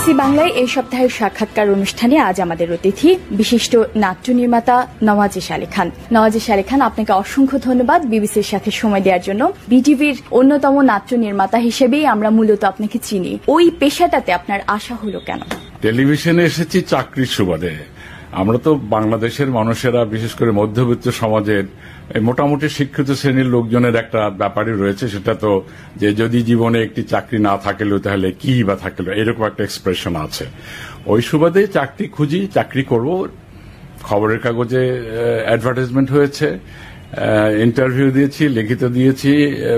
BBC বাংলায় এই সপ্তাহের সাক্ষাৎকার অনুষ্ঠানে আজ আমাদের অতিথি বিশিষ্ট নাট্য নির্মাতা নওয়াজেশ আলী খান নওয়াজেশ আলী খান আপনাকে অসংখ্য ধন্যবাদ বিবিসির সাথে সময় দেওয়ার জন্য বিটিভির অন্যতম নাট্য নির্মাতা হিসেবেই আমরা মূলত আপনাকে চিনি ওই পেশাটাতে আপনার আশা হলো কেন টেলিভিশনে এসেছি চাকরির সুবাদে আমরা তো বাংলাদেশের মানুষেরা বিশেষ করে মধ্যবিত্ত সমাজের মোটামুটি শিক্ষিত শ্রেণীর লোকজনের একটা ব্যাপারই রয়েছে সেটা তো যে যদি জীবনে একটি চাকরি না থাকলেও তাহলে কি বা থাকলো এরকম একটা এক্সপ্রেশন আছে ওই সুবাদে চাকরি খুঁজি চাকরি করব খবরের কাগজে অ্যাডভার্টাইজমেন্ট হয়েছে ইন্টারভিউ দিয়েছি লিখিত দিয়েছি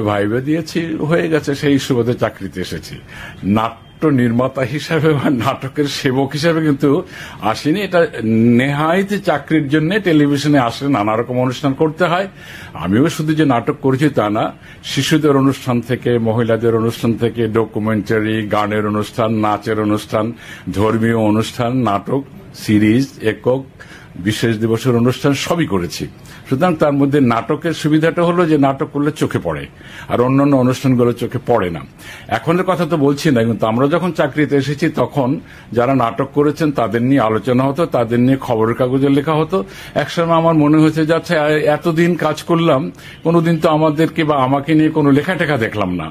ভাইবে দিয়েছি হয়ে গেছে সেই সুবাদে চাকরিতে এসেছি নাট নির্মাতা হিসাবে বা নাটকের সেবক হিসাবে কিন্তু আসেনি এটা নেহাইতে চাকরির জন্য টেলিভিশনে আসলে নানা রকম অনুষ্ঠান করতে হয় আমিও শুধু যে নাটক করেছি তা না শিশুদের অনুষ্ঠান থেকে মহিলাদের অনুষ্ঠান থেকে ডকুমেন্টারি গানের অনুষ্ঠান নাচের অনুষ্ঠান ধর্মীয় অনুষ্ঠান নাটক সিরিজ একক বিশেষ দিবসের অনুষ্ঠান সবই করেছি সুতরাং তার মধ্যে নাটকের সুবিধাটা হলো যে নাটক করলে চোখে পড়ে আর অন্যান্য অনুষ্ঠানগুলো চোখে পড়ে না এখনের কথা তো বলছি না কিন্তু আমরা যখন চাকরিতে এসেছি তখন যারা নাটক করেছেন তাদের নিয়ে আলোচনা হতো তাদের নিয়ে খবরের কাগজে লেখা হতো একসময় আমার মনে হয়েছে আচ্ছা এতদিন কাজ করলাম কোনোদিন তো আমাদেরকে বা আমাকে নিয়ে কোনো লেখা টেখা দেখলাম না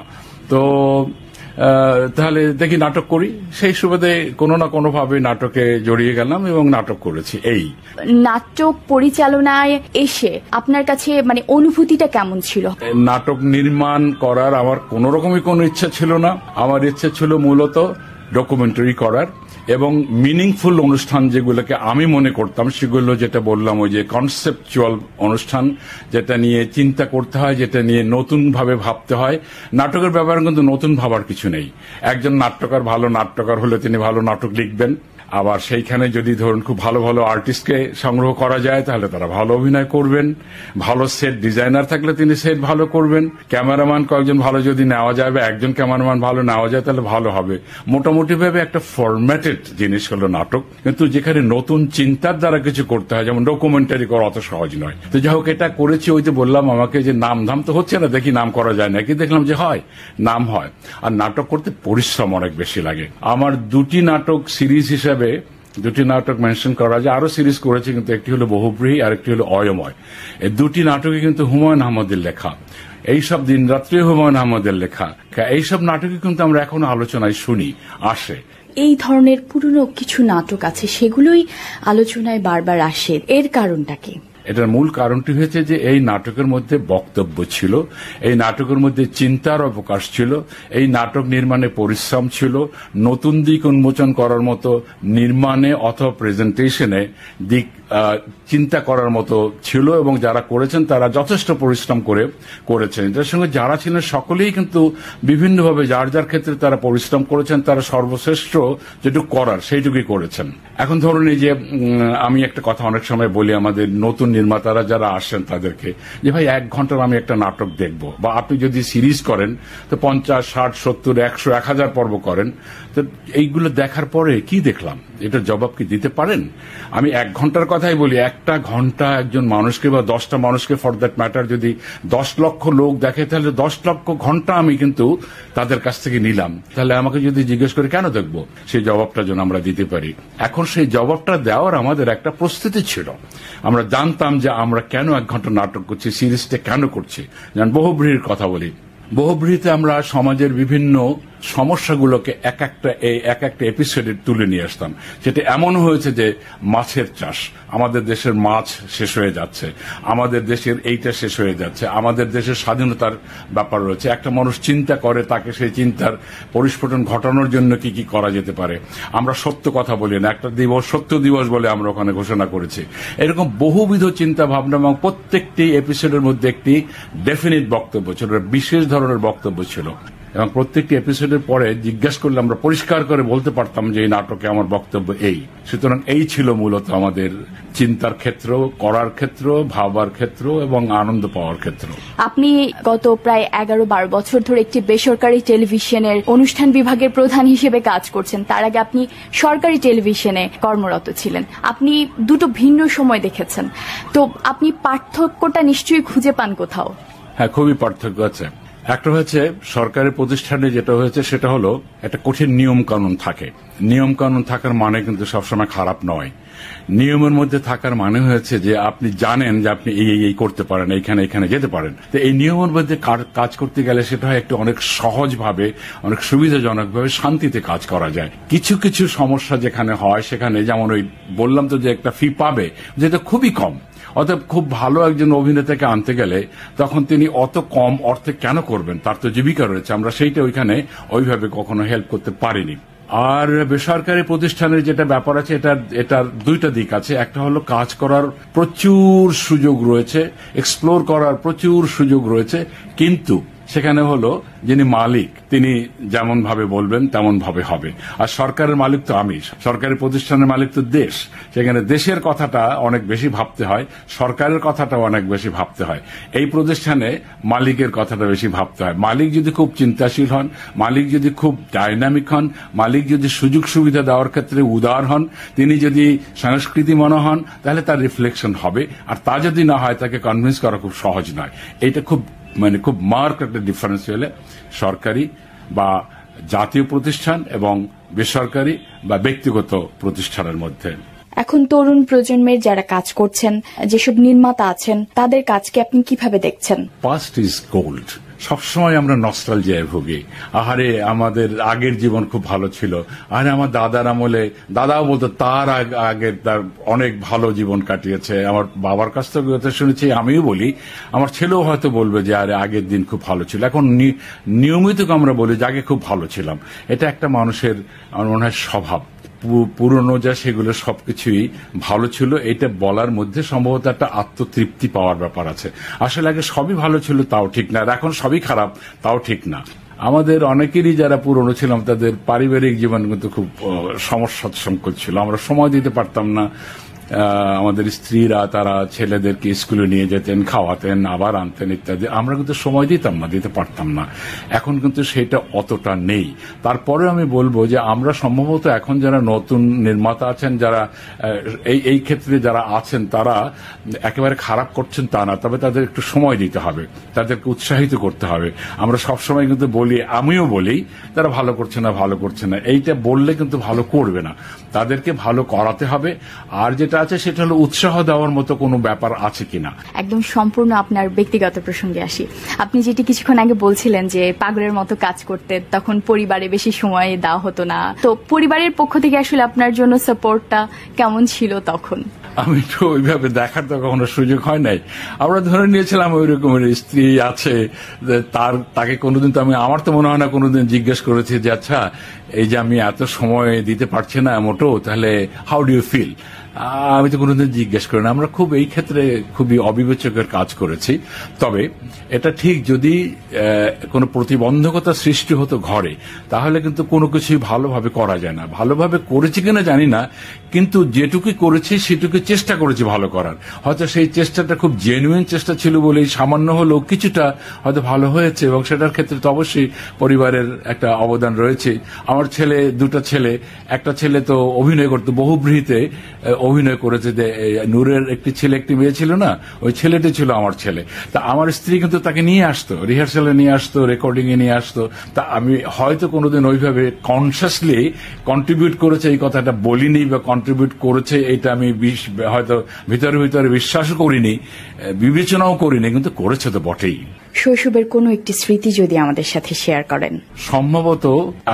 তো তাহলে দেখি নাটক করি সেই সুবাদে কোনো না কোনোভাবে নাটকে জড়িয়ে গেলাম এবং নাটক করেছি এই নাটক পরিচালনায় এসে আপনার কাছে মানে অনুভূতিটা কেমন ছিল নাটক নির্মাণ করার আমার কোন রকমই কোনো ইচ্ছা ছিল না আমার ইচ্ছা ছিল মূলত ডকুমেন্টারি করার এবং মিনিংফুল অনুষ্ঠান যেগুলোকে আমি মনে করতাম সেগুলো যেটা বললাম ওই যে কনসেপচুয়াল অনুষ্ঠান যেটা নিয়ে চিন্তা করতে হয় যেটা নিয়ে নতুনভাবে ভাবতে হয় নাটকের ব্যাপারে কিন্তু নতুন ভাবার কিছু নেই একজন নাট্যকার ভালো নাট্যকার হলে তিনি ভালো নাটক লিখবেন আবার সেইখানে যদি ধরুন খুব ভালো ভালো আর্টিস্টকে সংগ্রহ করা যায় তাহলে তারা ভালো অভিনয় করবেন ভালো সেট ডিজাইনার থাকলে তিনি সেট ভালো করবেন ক্যামেরাম্যান কয়েকজন ভালো যদি নেওয়া যায় বা একজন ক্যামেরাম্যান ভালো নেওয়া যায় তাহলে ভালো হবে মোটামুটি ভাবে একটা ফরম্যাটেড জিনিস হলো নাটক কিন্তু যেখানে নতুন চিন্তার দ্বারা কিছু করতে হয় যেমন ডকুমেন্টারি করা অত সহজ নয় তো যাই হোক এটা করেছি ওই যে বললাম আমাকে যে নাম ধাম তো হচ্ছে না দেখি নাম করা যায় নাকি দেখলাম যে হয় নাম হয় আর নাটক করতে পরিশ্রম অনেক বেশি লাগে আমার দুটি নাটক সিরিজ হিসাবে হিসাবে দুটি নাটক মেনশন করা যায় আরো সিরিজ করেছে কিন্তু একটি হলো বহুব্রীহী আর একটি হলো অয়ময় এই দুটি নাটকে কিন্তু হুমায়ুন আহমদের লেখা এইসব দিন রাত্রি হুমায়ুন আহমদের লেখা এইসব নাটকে কিন্তু আমরা এখন আলোচনায় শুনি আসে এই ধরনের পুরনো কিছু নাটক আছে সেগুলোই আলোচনায় বারবার আসে এর কারণটাকে এটার মূল কারণটি হয়েছে যে এই নাটকের মধ্যে বক্তব্য ছিল এই নাটকের মধ্যে চিন্তার অবকাশ ছিল এই নাটক নির্মাণে পরিশ্রম ছিল নতুন দিক উন্মোচন করার মতো নির্মাণে অথবা প্রেজেন্টেশনে দিক চিন্তা করার মতো ছিল এবং যারা করেছেন তারা যথেষ্ট পরিশ্রম করে করেছেন এটার সঙ্গে যারা ছিলেন সকলেই কিন্তু বিভিন্নভাবে যার যার ক্ষেত্রে তারা পরিশ্রম করেছেন তারা সর্বশ্রেষ্ঠ যেটুকু করার সেইটুকুই করেছেন এখন ধরুন এই যে আমি একটা কথা অনেক সময় বলি আমাদের নতুন নির্মাতারা যারা আসেন তাদেরকে যে ভাই এক ঘন্টার আমি একটা নাটক দেখব বা আপনি যদি সিরিজ করেন তো পঞ্চাশ ষাট সত্তর একশো এক হাজার পর্ব করেন তো এইগুলো দেখার পরে কি দেখলাম এটার জবাব কি দিতে পারেন আমি এক ঘন্টার কথাই বলি একটা ঘন্টা একজন মানুষকে বা দশটা মানুষকে ফর দ্যাট ম্যাটার যদি দশ লক্ষ লোক দেখে তাহলে দশ লক্ষ ঘন্টা আমি কিন্তু তাদের কাছ থেকে নিলাম তাহলে আমাকে যদি জিজ্ঞেস করে কেন দেখব সেই জবাবটা যেন আমরা দিতে পারি এখন সেই জবাবটা দেওয়ার আমাদের একটা প্রস্তুতি ছিল আমরা জানতাম যে আমরা কেন এক ঘন্টা নাটক করছি সিরিজটা কেন করছি যেমন বহুব্রীহির কথা বলি বহুব্রীহিতে আমরা সমাজের বিভিন্ন সমস্যাগুলোকে এক একটা এই এক একটা এপিসোডে তুলে নিয়ে আসতাম সেটা এমন হয়েছে যে মাছের চাষ আমাদের দেশের মাছ শেষ হয়ে যাচ্ছে আমাদের দেশের এইটা শেষ হয়ে যাচ্ছে আমাদের দেশের স্বাধীনতার ব্যাপার রয়েছে একটা মানুষ চিন্তা করে তাকে সেই চিন্তার পরিস্ফোটন ঘটানোর জন্য কি কি করা যেতে পারে আমরা সত্য কথা বলি না একটা দিবস সত্য দিবস বলে আমরা ওখানে ঘোষণা করেছি এরকম বহুবিধ চিন্তা ভাবনা এবং প্রত্যেকটি এপিসোডের মধ্যে একটি ডেফিনিট বক্তব্য ছিল বিশেষ ধরনের বক্তব্য ছিল এবং প্রত্যেকটি এপিসোডের পরে জিজ্ঞেস করলে আমরা পরিষ্কার করে বলতে পারতাম যে এই নাটকে আমার বক্তব্য এই সুতরাং এই ছিল মূলত আমাদের চিন্তার ক্ষেত্র করার ক্ষেত্র ভাবার ক্ষেত্র এবং আনন্দ পাওয়ার ক্ষেত্র আপনি গত প্রায় এগারো বারো বছর ধরে একটি বেসরকারি টেলিভিশনের অনুষ্ঠান বিভাগের প্রধান হিসেবে কাজ করছেন তার আগে আপনি সরকারি টেলিভিশনে কর্মরত ছিলেন আপনি দুটো ভিন্ন সময় দেখেছেন তো আপনি পার্থক্যটা নিশ্চয়ই খুঁজে পান কোথাও হ্যাঁ খুবই পার্থক্য আছে একটা হচ্ছে সরকারি প্রতিষ্ঠানে যেটা হয়েছে সেটা হলো একটা কঠিন নিয়ম কানুন থাকে নিয়ম কানুন থাকার মানে কিন্তু সবসময় খারাপ নয় নিয়মের মধ্যে থাকার মানে হয়েছে যে আপনি জানেন যে আপনি এই এই করতে পারেন এইখানে এখানে যেতে পারেন তো এই নিয়মের মধ্যে কাজ করতে গেলে সেটা হয় একটু অনেক সহজভাবে অনেক সুবিধাজনকভাবে শান্তিতে কাজ করা যায় কিছু কিছু সমস্যা যেখানে হয় সেখানে যেমন ওই বললাম তো যে একটা ফি পাবে যেটা খুবই কম অর্থাৎ খুব ভালো একজন অভিনেতাকে আনতে গেলে তখন তিনি অত কম অর্থে কেন করবেন তার তো জীবিকা রয়েছে আমরা সেইটা ওইখানে ওইভাবে কখনো হেল্প করতে পারিনি আর বেসরকারি প্রতিষ্ঠানের যেটা ব্যাপার আছে এটা এটার দুইটা দিক আছে একটা হলো কাজ করার প্রচুর সুযোগ রয়েছে এক্সপ্লোর করার প্রচুর সুযোগ রয়েছে কিন্তু সেখানে হলো যিনি মালিক তিনি যেমন ভাবে বলবেন তেমন ভাবে হবে আর সরকারের মালিক তো আমি সরকারি প্রতিষ্ঠানের মালিক তো দেশ সেখানে দেশের কথাটা অনেক বেশি ভাবতে হয় সরকারের কথাটা অনেক বেশি ভাবতে হয় এই প্রতিষ্ঠানে মালিকের কথাটা বেশি ভাবতে হয় মালিক যদি খুব চিন্তাশীল হন মালিক যদি খুব ডাইনামিক হন মালিক যদি সুযোগ সুবিধা দেওয়ার ক্ষেত্রে উদার হন তিনি যদি সংস্কৃতি মনে হন তাহলে তার রিফ্লেকশন হবে আর তা যদি না হয় তাকে কনভিন্স করা খুব সহজ নয় এটা খুব মানে খুব মার্ক একটা ডিফারেন্স হলে সরকারি বা জাতীয় প্রতিষ্ঠান এবং বেসরকারি বা ব্যক্তিগত প্রতিষ্ঠানের মধ্যে এখন তরুণ প্রজন্মের যারা কাজ করছেন যেসব নির্মাতা আছেন তাদের কাজকে আপনি কিভাবে দেখছেন পাস্ট ইজ গোল্ড সবসময় আমরা নস্টালজিয়ায় ভুগি আহারে আমাদের আগের জীবন খুব ভালো ছিল আরে আমার দাদার আমলে দাদাও বলতো তার আগে তার অনেক ভালো জীবন কাটিয়েছে আমার বাবার কাছ থেকে শুনেছি আমিও বলি আমার ছেলেও হয়তো বলবে যে আরে আগের দিন খুব ভালো ছিল এখন নিয়মিত আমরা বলি যে আগে খুব ভালো ছিলাম এটা একটা মানুষের আমার মনে হয় স্বভাব পুরনো যা সেগুলো সবকিছুই ভালো ছিল এটা বলার মধ্যে সম্ভবত একটা আত্মতৃপ্তি পাওয়ার ব্যাপার আছে আসলে আগে সবই ভালো ছিল তাও ঠিক না আর এখন সবই খারাপ তাও ঠিক না আমাদের অনেকেরই যারা পুরনো ছিলাম তাদের পারিবারিক জীবন কিন্তু খুব সমস্যা সংকট ছিল আমরা সময় দিতে পারতাম না আমাদের স্ত্রীরা তারা ছেলেদেরকে স্কুলে নিয়ে যেতেন খাওয়াতেন আবার আনতেন ইত্যাদি আমরা কিন্তু সময় দিতাম না দিতে পারতাম না এখন কিন্তু সেটা অতটা নেই তারপরে আমি বলবো যে আমরা সম্ভবত এখন যারা নতুন নির্মাতা আছেন যারা এই এই ক্ষেত্রে যারা আছেন তারা একেবারে খারাপ করছেন তা না তবে তাদের একটু সময় দিতে হবে তাদেরকে উৎসাহিত করতে হবে আমরা সবসময় কিন্তু বলি আমিও বলি তারা ভালো করছে না ভালো করছে না এইটা বললে কিন্তু ভালো করবে না তাদেরকে ভালো করাতে হবে আর যে যেটা আছে সেটা হলো উৎসাহ দেওয়ার মতো কোনো ব্যাপার আছে কিনা একদম সম্পূর্ণ আপনার ব্যক্তিগত প্রসঙ্গে আসি আপনি যেটি কিছুক্ষণ আগে বলছিলেন যে পাগলের মতো কাজ করতে তখন পরিবারে বেশি সময় দেওয়া হতো না তো পরিবারের পক্ষ থেকে আসলে আপনার জন্য সাপোর্টটা কেমন ছিল তখন আমি তো ওইভাবে দেখার তো কখনো সুযোগ হয় নাই আমরা ধরে নিয়েছিলাম ওই রকমের স্ত্রী আছে তার তাকে কোনোদিন তো আমি আমার তো মনে হয় না কোনোদিন জিজ্ঞেস করেছি যে আচ্ছা এই যে আমি এত সময় দিতে পারছি না মোটো তাহলে হাউ ডু ইউ ফিল আমি তো কোনোদিন জিজ্ঞেস করি না আমরা খুব এই ক্ষেত্রে খুবই অবিবেচকের কাজ করেছি তবে এটা ঠিক যদি কোনো প্রতিবন্ধকতা সৃষ্টি হতো ঘরে তাহলে কিন্তু কোনো কিছুই ভালোভাবে করা যায় না ভালোভাবে করেছি কিনা জানি না কিন্তু যেটুকুই করেছি সেটুকু চেষ্টা করেছি ভালো করার হয়তো সেই চেষ্টাটা খুব জেনুইন চেষ্টা ছিল বলেই সামান্য হলেও কিছুটা হয়তো ভালো হয়েছে এবং সেটার ক্ষেত্রে তো অবশ্যই পরিবারের একটা অবদান রয়েছে আমার ছেলে দুটো ছেলে একটা ছেলে তো অভিনয় করতো বহুব্রীহিতে অভিনয় করেছে যে নূরের একটি ছেলে একটি মেয়ে ছিল না ওই ছেলেটি ছিল আমার ছেলে তা আমার স্ত্রী কিন্তু তাকে নিয়ে আসতো রিহার্সালে নিয়ে আসতো রেকর্ডিং এ নিয়ে আসতো তা আমি হয়তো কোনোদিন ওইভাবে কনসিয়াসলি কন্ট্রিবিউট করেছে এই কথাটা বলিনি বা কন্ট্রিবিউট করেছে এটা আমি হয়তো ভিতরে ভিতরে বিশ্বাস করিনি বিবেচনাও করিনি কিন্তু করেছে তো বটেই শৈশবের কোনো একটি স্মৃতি যদি আমাদের সাথে শেয়ার করেন সম্ভবত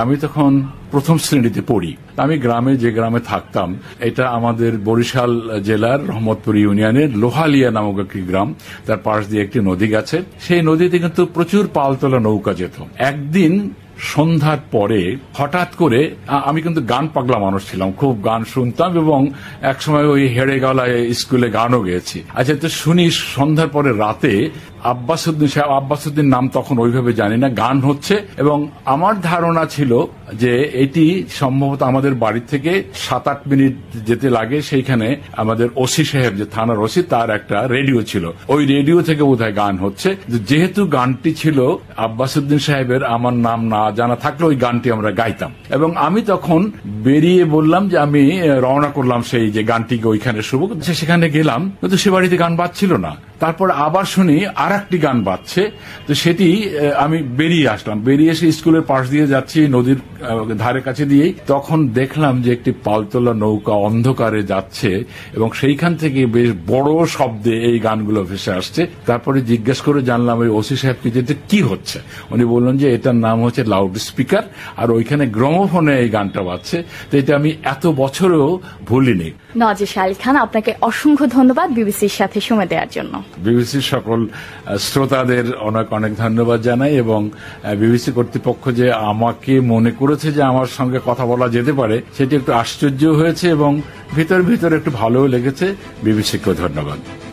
আমি তখন প্রথম শ্রেণীতে পড়ি আমি গ্রামে যে গ্রামে থাকতাম এটা আমাদের বরিশাল জেলার রহমতপুর ইউনিয়নের লোহালিয়া নামক একটি গ্রাম তার পাশ দিয়ে একটি নদী গেছে সেই নদীতে কিন্তু প্রচুর পালতোলা নৌকা যেত একদিন সন্ধ্যার পরে হঠাৎ করে আমি কিন্তু গান পাগলা মানুষ ছিলাম খুব গান শুনতাম এবং একসময় ওই হেড়ে গলায় স্কুলে গানও গেয়েছি আচ্ছা তো শুনি সন্ধ্যার পরে রাতে আব্বাসুদ্দিন সাহেব আব্বাসুদ্দিন নাম তখন ওইভাবে জানি না গান হচ্ছে এবং আমার ধারণা ছিল যে এটি সম্ভবত আমাদের বাড়ি থেকে সাত আট মিনিট যেতে লাগে সেইখানে আমাদের ওসি সাহেব যে থানার ওসি তার একটা রেডিও ছিল ওই রেডিও থেকে বোধহয় গান হচ্ছে যেহেতু গানটি ছিল আব্বাসুদ্দিন সাহেবের আমার নাম না জানা থাকলে ওই গানটি আমরা গাইতাম এবং আমি তখন বেরিয়ে বললাম যে আমি রওনা করলাম সেই যে গানটিকে ওইখানে শুভ সেখানে গেলাম কিন্তু সে বাড়িতে গান বাজছিল না তারপর আবার শুনি আর একটি গান বাজছে তো সেটি আমি বেরিয়ে আসলাম বেরিয়ে এসে স্কুলের পাশ দিয়ে যাচ্ছি নদীর ধারে কাছে দিয়েই তখন দেখলাম যে একটি পালতোলা নৌকা অন্ধকারে যাচ্ছে এবং সেইখান থেকে বেশ বড় শব্দে এই গানগুলো ভেসে আসছে তারপরে জিজ্ঞেস করে জানলাম ওই ওসি সাহেবকে যেতে কি হচ্ছে উনি বললেন যে এটার নাম হচ্ছে লাউড স্পিকার আর ওইখানে গ্রামোফোনে এই গানটা বাজছে তো এটা আমি এত বছরেও ভুলিনি নজেশ আলী খান আপনাকে অসংখ্য ধন্যবাদ বিবিসির সাথে সময় দেওয়ার জন্য বিবিসির সকল শ্রোতাদের অনেক অনেক ধন্যবাদ জানাই এবং বিবিসি কর্তৃপক্ষ যে আমাকে মনে করেছে যে আমার সঙ্গে কথা বলা যেতে পারে সেটি একটু আশ্চর্য হয়েছে এবং ভিতর ভিতর একটু ভালোও লেগেছে বিবিসিকেও ধন্যবাদ